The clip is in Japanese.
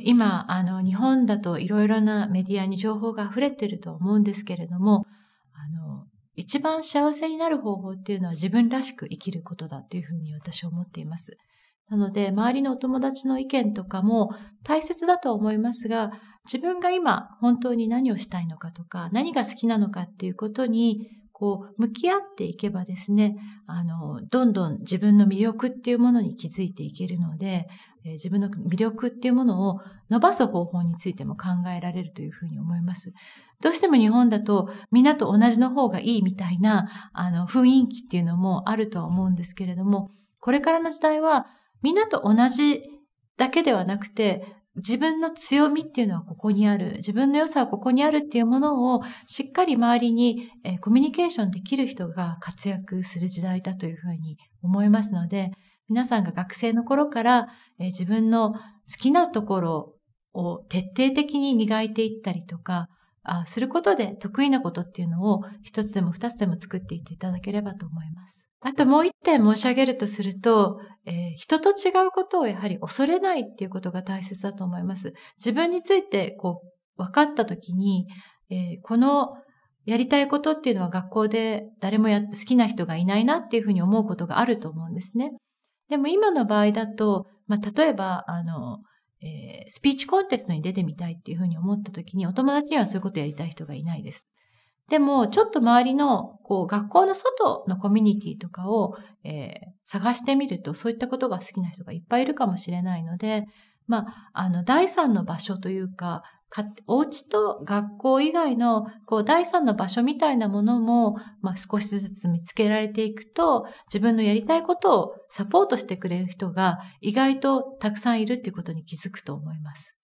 今、あの、日本だといろいろなメディアに情報が溢れてると思うんですけれども、あの、一番幸せになる方法っていうのは自分らしく生きることだというふうに私は思っています。なので、周りのお友達の意見とかも大切だとは思いますが、自分が今本当に何をしたいのかとか、何が好きなのかっていうことに、こう、向き合っていけばですね、あの、どんどん自分の魅力っていうものに気づいていけるので、えー、自分の魅力っていうものを伸ばす方法についても考えられるというふうに思います。どうしても日本だとみんなと同じの方がいいみたいなあの雰囲気っていうのもあるとは思うんですけれども、これからの時代はみんなと同じだけではなくて、自分の強みっていうのはここにある。自分の良さはここにあるっていうものをしっかり周りに、えコミュニケーションできる人が活躍する時代だというふうに思いますので、皆さんが学生の頃から、えー、自分の好きなところを徹底的に磨いていったりとか、あすることで得意なことっていうのを一つでも二つでも作っていっていただければと思います。あともう一点申し上げるとすると、えー、人と違うことをやはり恐れないっていうことが大切だと思います。自分についてこう分かったときに、えー、このやりたいことっていうのは学校で誰も好きな人がいないなっていうふうに思うことがあると思うんですね。でも今の場合だと、まあ、例えば、あの、えー、スピーチコンテストに出てみたいっていうふうに思った時に、お友達にはそういうことやりたい人がいないです。でも、ちょっと周りの、こう、学校の外のコミュニティとかを、えー、探してみると、そういったことが好きな人がいっぱいいるかもしれないので、まあ、あの、第三の場所というか、お家と学校以外のこう第三の場所みたいなものも、まあ、少しずつ見つけられていくと自分のやりたいことをサポートしてくれる人が意外とたくさんいるっていうことに気づくと思います。